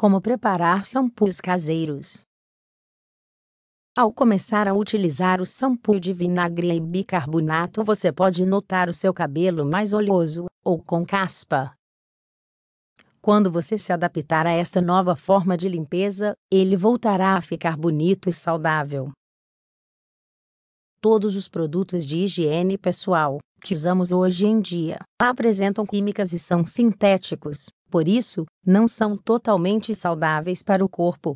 Como preparar shampoos caseiros. Ao começar a utilizar o shampoo de vinagre e bicarbonato, você pode notar o seu cabelo mais oleoso ou com caspa. Quando você se adaptar a esta nova forma de limpeza, ele voltará a ficar bonito e saudável. Todos os produtos de higiene pessoal que usamos hoje em dia apresentam químicas e são sintéticos por isso, não são totalmente saudáveis para o corpo.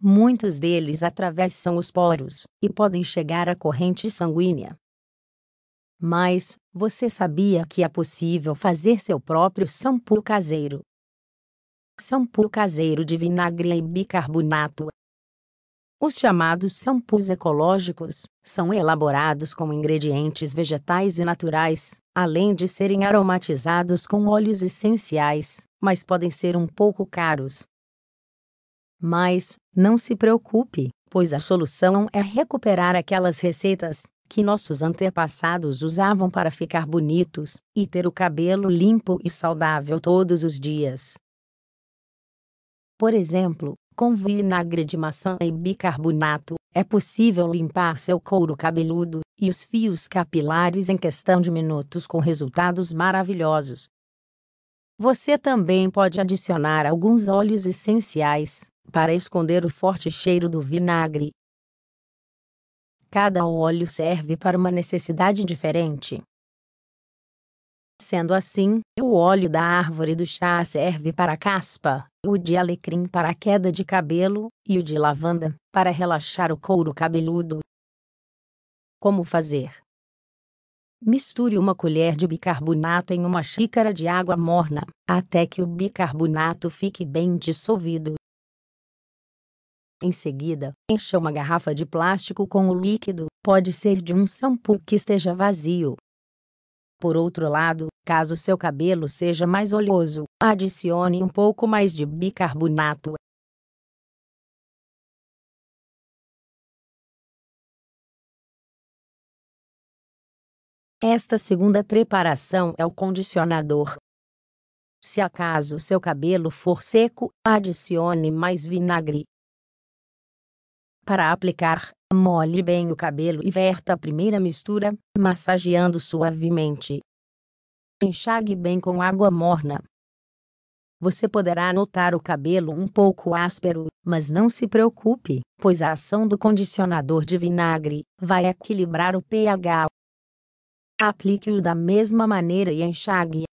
Muitos deles atravessam os poros e podem chegar à corrente sanguínea. Mas, você sabia que é possível fazer seu próprio shampoo caseiro? Shampoo caseiro de vinagre e bicarbonato. Os chamados shampoos ecológicos são elaborados com ingredientes vegetais e naturais, além de serem aromatizados com óleos essenciais, mas podem ser um pouco caros. Mas, não se preocupe, pois a solução é recuperar aquelas receitas que nossos antepassados usavam para ficar bonitos e ter o cabelo limpo e saudável todos os dias. Por exemplo, com vinagre de maçã e bicarbonato, é possível limpar seu couro cabeludo e os fios capilares em questão de minutos com resultados maravilhosos. Você também pode adicionar alguns óleos essenciais para esconder o forte cheiro do vinagre. Cada óleo serve para uma necessidade diferente. Sendo assim, o óleo da árvore do chá serve para a caspa, o de alecrim para a queda de cabelo e o de lavanda para relaxar o couro cabeludo. Como fazer? Misture uma colher de bicarbonato em uma xícara de água morna, até que o bicarbonato fique bem dissolvido. Em seguida, encha uma garrafa de plástico com o líquido, pode ser de um shampoo que esteja vazio, por outro lado, caso seu cabelo seja mais oleoso, adicione um pouco mais de bicarbonato. Esta segunda preparação é o condicionador. Se acaso seu cabelo for seco, adicione mais vinagre. Para aplicar, Mole bem o cabelo e verta a primeira mistura, massageando suavemente. Enxague bem com água morna. Você poderá notar o cabelo um pouco áspero, mas não se preocupe, pois a ação do condicionador de vinagre vai equilibrar o pH. Aplique-o da mesma maneira e enxague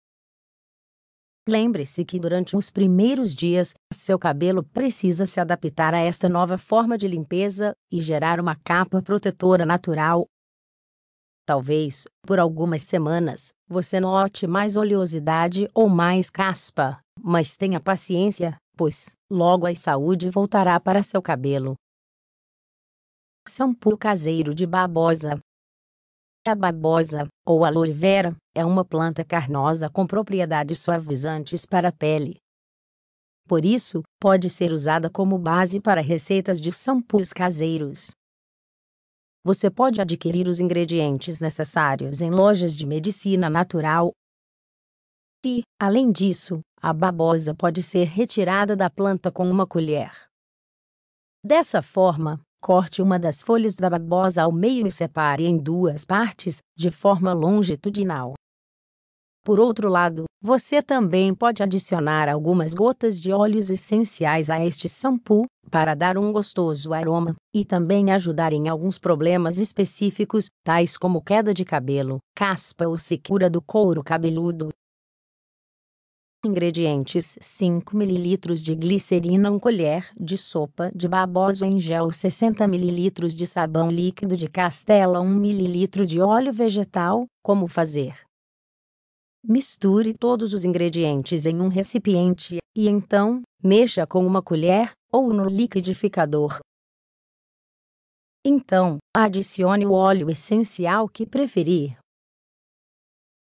Lembre-se que durante os primeiros dias, seu cabelo precisa se adaptar a esta nova forma de limpeza e gerar uma capa protetora natural. Talvez, por algumas semanas, você note mais oleosidade ou mais caspa, mas tenha paciência, pois logo a saúde voltará para seu cabelo. Shampoo caseiro de babosa. A babosa, ou aloe vera, é uma planta carnosa com propriedades suavizantes para a pele. Por isso, pode ser usada como base para receitas de shampoos caseiros. Você pode adquirir os ingredientes necessários em lojas de medicina natural. E, além disso, a babosa pode ser retirada da planta com uma colher. Dessa forma, Corte uma das folhas da babosa ao meio e separe em duas partes, de forma longitudinal. Por outro lado, você também pode adicionar algumas gotas de óleos essenciais a este shampoo, para dar um gostoso aroma, e também ajudar em alguns problemas específicos, tais como queda de cabelo, caspa ou secura do couro cabeludo. Ingredientes: 5 ml de glicerina, 1 colher de sopa de babosa em gel, 60 ml de sabão líquido de castela, 1 ml de óleo vegetal. Como fazer? Misture todos os ingredientes em um recipiente e então mexa com uma colher ou no liquidificador. Então, adicione o óleo essencial que preferir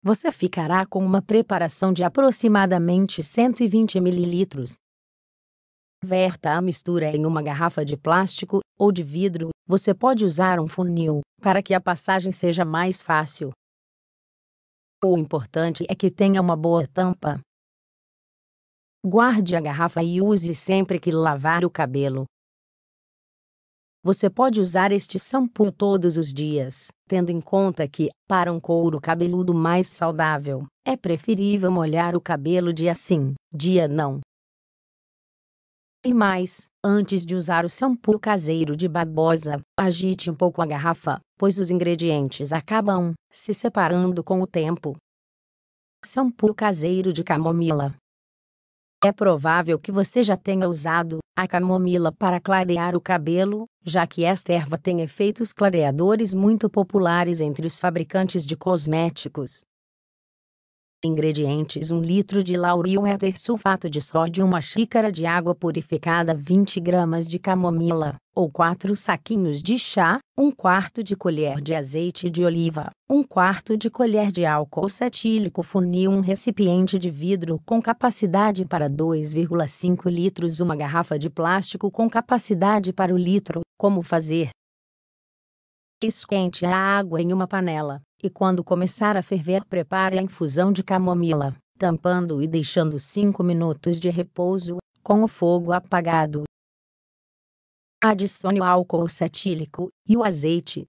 você ficará com uma preparação de aproximadamente 120 ml. Verta a mistura em uma garrafa de plástico ou de vidro, você pode usar um funil para que a passagem seja mais fácil. O importante é que tenha uma boa tampa. Guarde a garrafa e use sempre que lavar o cabelo. Você pode usar este shampoo todos os dias, tendo em conta que, para um couro cabeludo mais saudável, é preferível molhar o cabelo dia sim, dia não. E mais, antes de usar o shampoo caseiro de babosa, agite um pouco a garrafa, pois os ingredientes acabam se separando com o tempo. Shampoo caseiro de camomila. É provável que você já tenha usado a camomila para clarear o cabelo, já que esta erva tem efeitos clareadores muito populares entre os fabricantes de cosméticos. Ingredientes 1 litro de laurium éter sulfato de sódio 1 xícara de água purificada 20 gramas de camomila, ou 4 saquinhos de chá, 1 quarto de colher de azeite de oliva, 1 quarto de colher de álcool cetílico funil um recipiente de vidro com capacidade para 2,5 litros uma garrafa de plástico com capacidade para o litro, como fazer? Esquente a água em uma panela e quando começar a ferver, prepare a infusão de camomila, tampando e deixando 5 minutos de repouso, com o fogo apagado. Adicione o álcool cetílico e o azeite.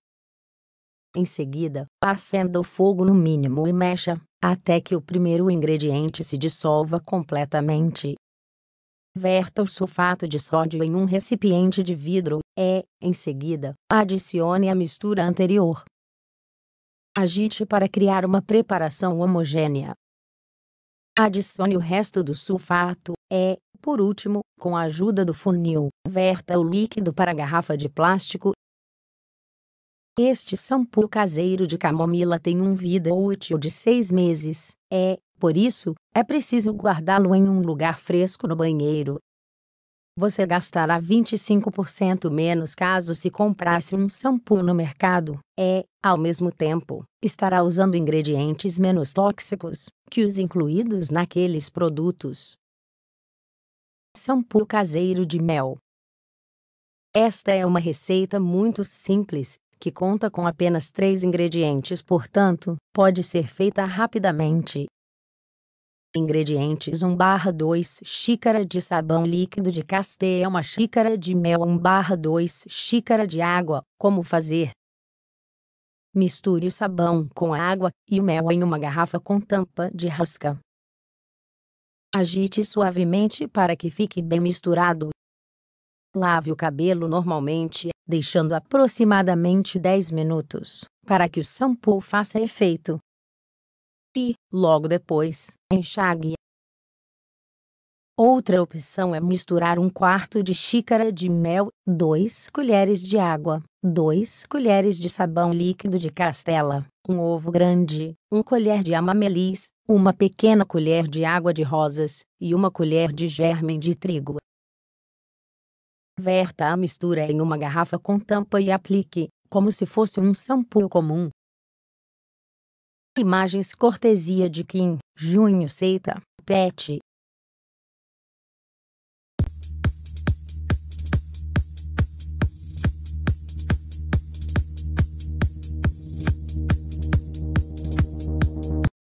Em seguida, acenda o fogo no mínimo e mexa, até que o primeiro ingrediente se dissolva completamente. Verta o sulfato de sódio em um recipiente de vidro e, em seguida, adicione a mistura anterior, Agite para criar uma preparação homogênea. Adicione o resto do sulfato, e, por último, com a ajuda do funil, verta o líquido para a garrafa de plástico. Este shampoo caseiro de camomila tem um vida útil de seis meses, é, por isso, é preciso guardá-lo em um lugar fresco no banheiro você gastará 25% menos caso se comprasse um shampoo no mercado. É, ao mesmo tempo, estará usando ingredientes menos tóxicos que os incluídos naqueles produtos. Shampoo caseiro de mel. Esta é uma receita muito simples, que conta com apenas três ingredientes, portanto, pode ser feita rapidamente Ingredientes 1 barra 2 xícara de sabão líquido de castanha 1 xícara de mel 1 barra 2 xícara de água. Como fazer? Misture o sabão com a água e o mel em uma garrafa com tampa de rasca. Agite suavemente para que fique bem misturado. Lave o cabelo normalmente, deixando aproximadamente 10 minutos, para que o shampoo faça efeito e, logo depois, enxague. Outra opção é misturar um quarto de xícara de mel, 2 colheres de água, 2 colheres de sabão líquido de castela, um ovo grande, 1 um colher de amamelis, uma pequena colher de água de rosas e uma colher de germe de trigo. Verta a mistura em uma garrafa com tampa e aplique, como se fosse um shampoo comum, Imagens cortesia de Kim, Junho Seita, Pet.